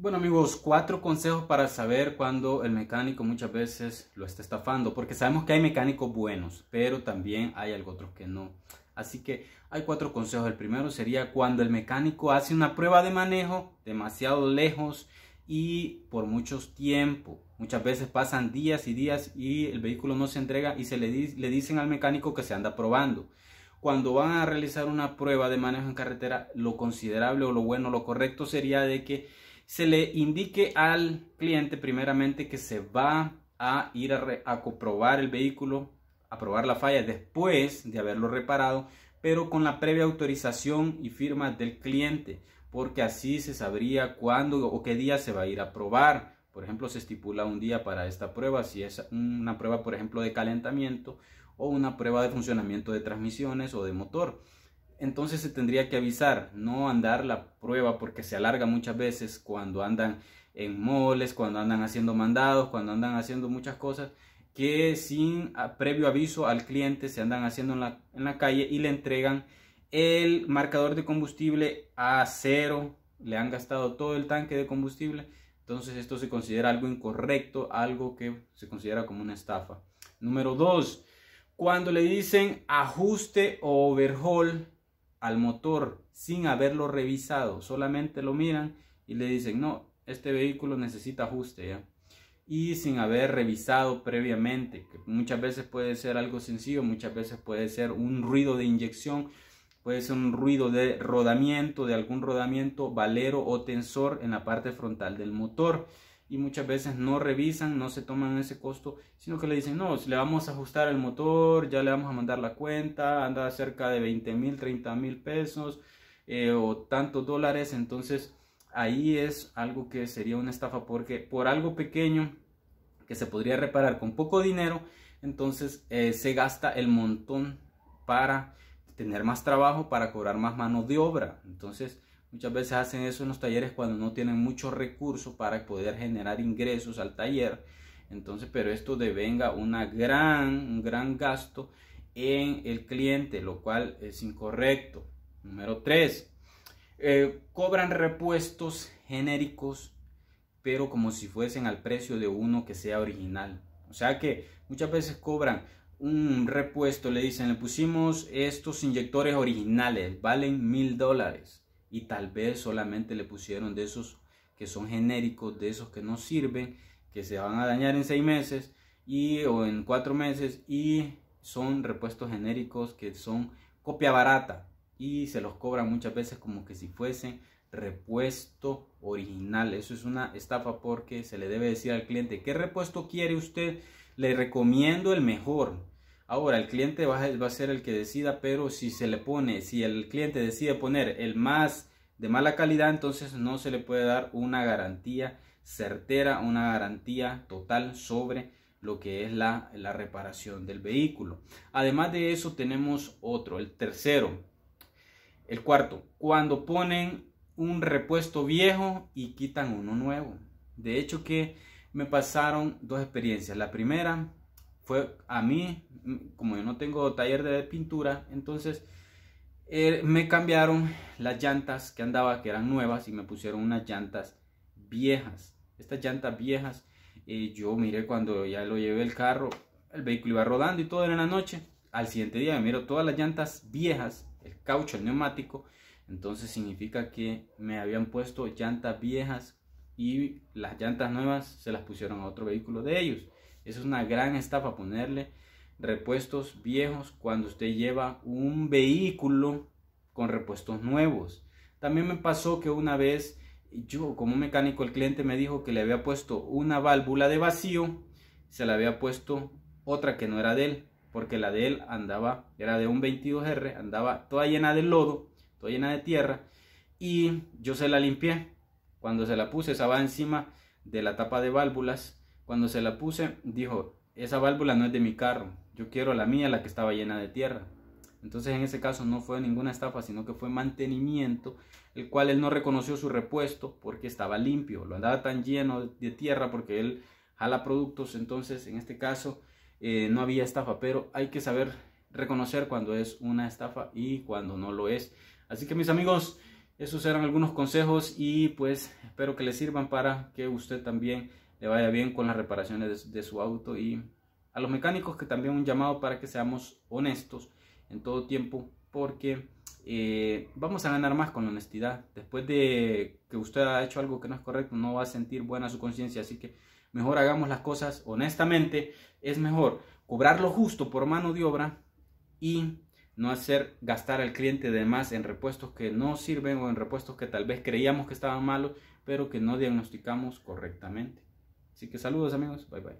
Bueno amigos, cuatro consejos para saber cuando el mecánico muchas veces lo está estafando, porque sabemos que hay mecánicos buenos, pero también hay algo otros que no. Así que hay cuatro consejos. El primero sería cuando el mecánico hace una prueba de manejo demasiado lejos y por mucho tiempo. Muchas veces pasan días y días y el vehículo no se entrega y se le, le dicen al mecánico que se anda probando cuando van a realizar una prueba de manejo en carretera, lo considerable o lo bueno, lo correcto sería de que se le indique al cliente primeramente que se va a ir a, comprobar el vehículo, a probar la falla después de haberlo reparado, pero con la previa autorización y firma del cliente, porque así se sabría cuándo o qué día se va a ir a probar. Por ejemplo, se estipula un día para esta prueba, si es una prueba, por ejemplo, de calentamiento o una prueba de funcionamiento de transmisiones o de motor entonces se tendría que avisar, no andar la prueba porque se alarga muchas veces cuando andan en moles, cuando andan haciendo mandados, cuando andan haciendo muchas cosas que sin ah, previo aviso al cliente se andan haciendo en la, calle y le entregan el marcador de combustible a cero, le han gastado todo el tanque de combustible, entonces esto se considera algo incorrecto, algo que se considera como una estafa. Número 2, cuando le dicen ajuste o overhaul al motor sin haberlo revisado, solamente lo miran y le dicen, no, este vehículo necesita ajuste Y sin haber revisado previamente, muchas veces puede ser algo sencillo, muchas veces puede ser un ruido de inyección, puede ser un ruido de rodamiento, de algún rodamiento valero o tensor en la parte frontal del motor y muchas veces no revisan, no se toman ese costo, sino que le dicen, no, le vamos a ajustar el motor, ya le vamos a mandar la cuenta, anda cerca de 20 mil, 30 mil pesos eh, o tantos dólares, entonces ahí es algo que sería una estafa porque por algo pequeño que se podría reparar con poco dinero, entonces eh, se gasta el montón para tener más trabajo, para cobrar más mano de obra, entonces Muchas veces hacen eso en los talleres cuando no tienen muchos recursos para poder generar ingresos al taller. Entonces, pero esto devenga una gran, un gran gasto en el cliente, lo cual es incorrecto. Número 3. Eh, cobran repuestos genéricos, pero como si fuesen al precio de uno que sea original. O sea que muchas veces cobran un repuesto, le dicen, le pusimos estos inyectores originales, valen mil dólares y tal vez solamente le pusieron de esos que son genéricos, de esos que no sirven, que se van a dañar en seis meses y, o en cuatro meses y son repuestos genéricos que son copia barata y se los cobran muchas veces como que si fuese repuesto original. Eso es una estafa porque se le debe decir al cliente qué repuesto quiere usted. Le recomiendo el mejor Ahora, el cliente va a, ser el que decida, pero si se le pone, si el cliente decide poner el más de mala calidad, entonces no se le puede dar una garantía certera, una garantía total sobre lo que es la, la reparación del vehículo. Además de eso, tenemos otro, el tercero. El cuarto, cuando ponen un repuesto viejo y quitan uno nuevo. De hecho que me pasaron dos experiencias. La primera, fue a mí, mm, como yo no tengo taller de pintura, entonces eh, me cambiaron las llantas que andaba, que eran nuevas, y me pusieron unas llantas viejas. Estas llantas viejas, yo miré cuando ya lo llevé el carro, el vehículo iba rodando y todo era en la noche. Al siguiente día me miro todas las llantas viejas, el caucho, el neumático. Entonces significa que me habían puesto llantas viejas y las llantas nuevas se las pusieron a otro vehículo de ellos es una gran estafa ponerle repuestos viejos cuando usted lleva un vehículo con repuestos nuevos. También me pasó que una vez yo como mecánico el cliente me dijo que le había puesto una válvula de vacío, se le había puesto otra que no era de él, porque la de él andaba, era de un 22R, andaba toda llena de lodo, toda llena de tierra, y yo se la limpié. Cuando se la puse, estaba encima de la tapa de válvulas cuando se la puse, dijo, esa válvula no es de mi carro, yo quiero la mía, la que estaba llena de tierra. Entonces en ese caso no fue ninguna estafa, sino que fue mantenimiento, el cual él no reconoció su repuesto porque estaba limpio, lo andaba tan lleno de tierra porque él jala productos, entonces en este caso eh, no había estafa, pero hay que saber reconocer cuando es una estafa y cuando no lo es. Así que mis amigos, esos eran algunos consejos y pues espero que les sirvan para que usted también le vaya bien con las reparaciones de, su auto y a los mecánicos que también un llamado para que seamos honestos en todo tiempo porque eh, vamos a ganar más con la honestidad. Después de que usted ha hecho algo que no es correcto, no va a sentir buena su conciencia. Así que mejor hagamos las cosas honestamente. Es mejor cobrar lo justo por mano de obra y no hacer gastar al cliente de más en repuestos que no sirven o en repuestos que tal vez creíamos que estaban malos, pero que no diagnosticamos correctamente. Así que saludos amigos, bye bye.